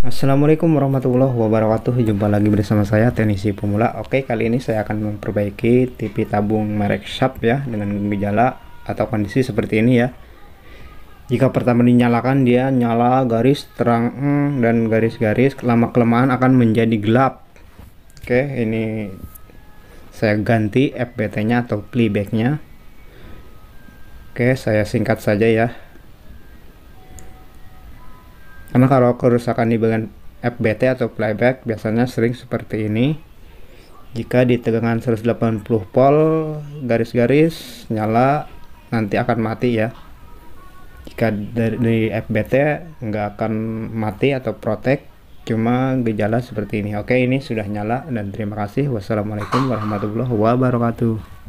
Assalamualaikum warahmatullahi wabarakatuh Jumpa lagi bersama saya Teknisi Pemula Oke kali ini saya akan memperbaiki TV tabung merek Sharp ya Dengan gejala atau kondisi seperti ini ya Jika pertama dinyalakan dia nyala garis terang mm, dan garis-garis lama kelemahan akan menjadi gelap Oke ini saya ganti FBT nya atau playback nya Oke saya singkat saja ya karena kalau kerusakan di bagian FBT atau playback biasanya sering seperti ini jika di tegangan 180 volt garis-garis nyala nanti akan mati ya jika dari FBT nggak akan mati atau protek cuma gejala seperti ini oke ini sudah nyala dan terima kasih wassalamualaikum warahmatullahi wabarakatuh